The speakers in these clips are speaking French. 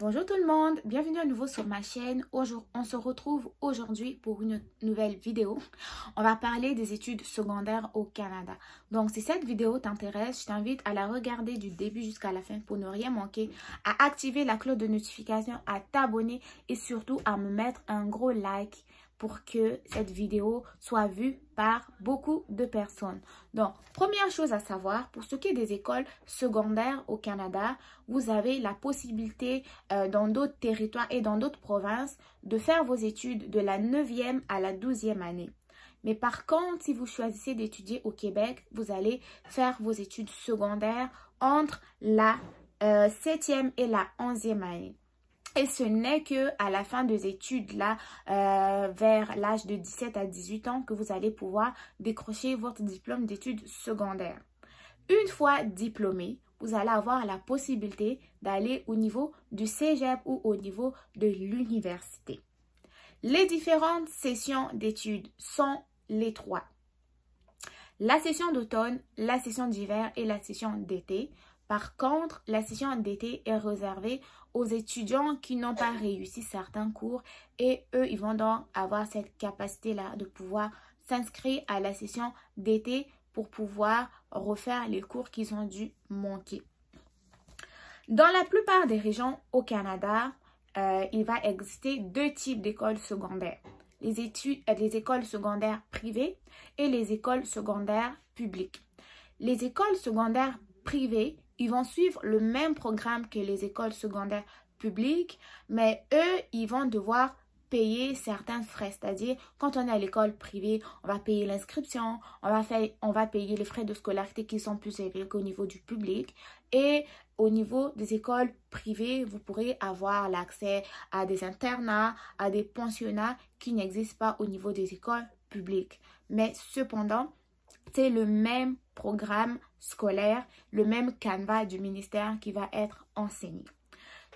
Bonjour tout le monde, bienvenue à nouveau sur ma chaîne. on se retrouve aujourd'hui pour une nouvelle vidéo. On va parler des études secondaires au Canada. Donc si cette vidéo t'intéresse, je t'invite à la regarder du début jusqu'à la fin pour ne rien manquer, à activer la cloche de notification, à t'abonner et surtout à me mettre un gros like pour que cette vidéo soit vue par beaucoup de personnes. Donc, première chose à savoir, pour ce qui est des écoles secondaires au Canada, vous avez la possibilité euh, dans d'autres territoires et dans d'autres provinces de faire vos études de la 9e à la 12e année. Mais par contre, si vous choisissez d'étudier au Québec, vous allez faire vos études secondaires entre la euh, septième 7e et la 11e année. Et ce n'est que à la fin des études, là, euh, vers l'âge de 17 à 18 ans, que vous allez pouvoir décrocher votre diplôme d'études secondaires. Une fois diplômé, vous allez avoir la possibilité d'aller au niveau du cégep ou au niveau de l'université. Les différentes sessions d'études sont les trois. La session d'automne, la session d'hiver et la session d'été. Par contre, la session d'été est réservée aux étudiants qui n'ont pas réussi certains cours et eux, ils vont donc avoir cette capacité-là de pouvoir s'inscrire à la session d'été pour pouvoir refaire les cours qu'ils ont dû manquer. Dans la plupart des régions au Canada, euh, il va exister deux types d'écoles secondaires. Les, études, euh, les écoles secondaires privées et les écoles secondaires publiques. Les écoles secondaires privées ils vont suivre le même programme que les écoles secondaires publiques, mais eux, ils vont devoir payer certains frais. C'est-à-dire, quand on est à l'école privée, on va payer l'inscription, on, va on va payer les frais de scolarité qui sont plus élevés qu'au niveau du public. Et au niveau des écoles privées, vous pourrez avoir l'accès à des internats, à des pensionnats qui n'existent pas au niveau des écoles publiques. Mais cependant, c'est le même programme scolaire, le même canevas du ministère qui va être enseigné.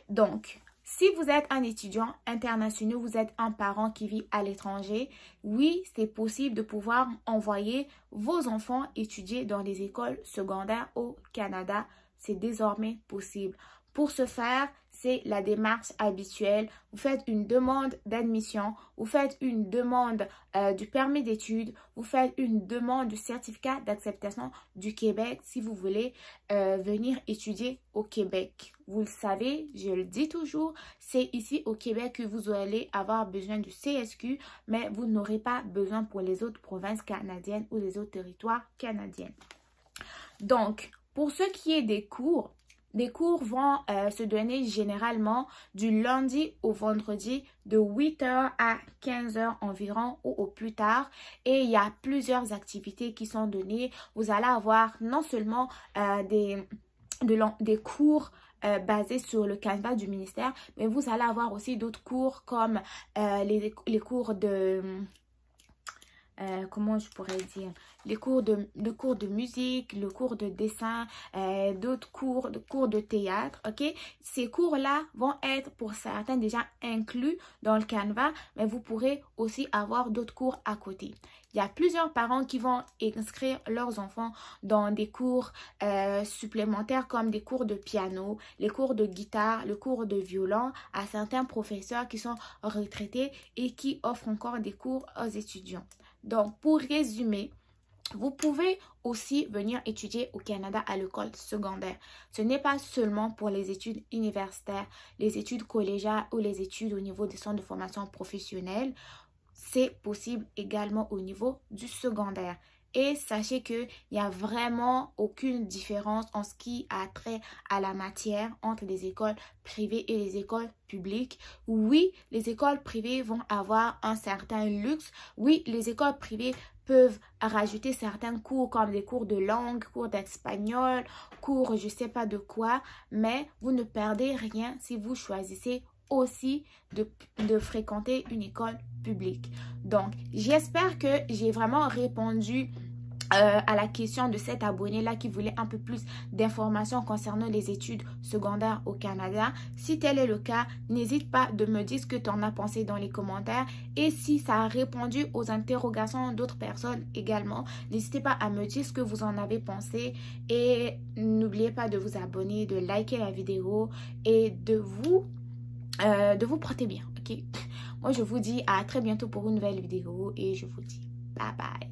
Donc, si vous êtes un étudiant international, vous êtes un parent qui vit à l'étranger, oui, c'est possible de pouvoir envoyer vos enfants étudier dans des écoles secondaires au Canada. C'est désormais possible. Pour ce faire, c'est la démarche habituelle. Vous faites une demande d'admission, vous faites une demande euh, du permis d'études, vous faites une demande du certificat d'acceptation du Québec si vous voulez euh, venir étudier au Québec. Vous le savez, je le dis toujours, c'est ici au Québec que vous allez avoir besoin du CSQ, mais vous n'aurez pas besoin pour les autres provinces canadiennes ou les autres territoires canadiens. Donc, pour ce qui est des cours, des cours vont euh, se donner généralement du lundi au vendredi de 8h à 15h environ ou au plus tard et il y a plusieurs activités qui sont données. Vous allez avoir non seulement euh, des, des cours euh, basés sur le canevas du ministère, mais vous allez avoir aussi d'autres cours comme les, les, cours de euh, comment je pourrais dire, les cours de, le cours de musique, le cours de dessin, euh, d'autres cours, de cours de théâtre, ok Ces cours-là vont être pour certains déjà inclus dans le canevas, mais vous pourrez aussi avoir d'autres cours à côté. Il y a plusieurs parents qui vont inscrire leurs enfants dans des cours euh, supplémentaires comme des cours de piano, les cours de guitare, le cours de violon à certains professeurs qui sont retraités et qui offrent encore des cours aux étudiants. Donc, pour résumer, vous pouvez aussi venir étudier au Canada à l'école secondaire. Ce n'est pas seulement pour les études universitaires, les études collégiales ou les études au niveau des centres de formation professionnelle. C'est possible également au niveau du secondaire. Et sachez qu'il n'y a vraiment aucune différence en ce qui a trait à la matière entre les écoles privées et les écoles publiques. Oui, les écoles privées vont avoir un certain luxe. Oui, les écoles privées peuvent rajouter certains cours comme des cours de langue, cours d'espagnol, cours je sais pas de quoi, mais vous ne perdez rien si vous choisissez aussi de, de, fréquenter une école publique. Donc, j'espère que j'ai vraiment répondu euh, à la question de cet abonné-là qui voulait un peu plus d'informations concernant les études secondaires au Canada. Si tel est le cas, n'hésite pas de me dire ce que tu en as pensé dans les commentaires et si ça a répondu aux interrogations d'autres personnes également. N'hésitez pas à me dire ce que vous en avez pensé et n'oubliez pas de vous abonner, de liker la vidéo et de vous, euh, de vous porter bien. ok Moi, je vous dis à très bientôt pour une nouvelle vidéo et je vous dis bye bye.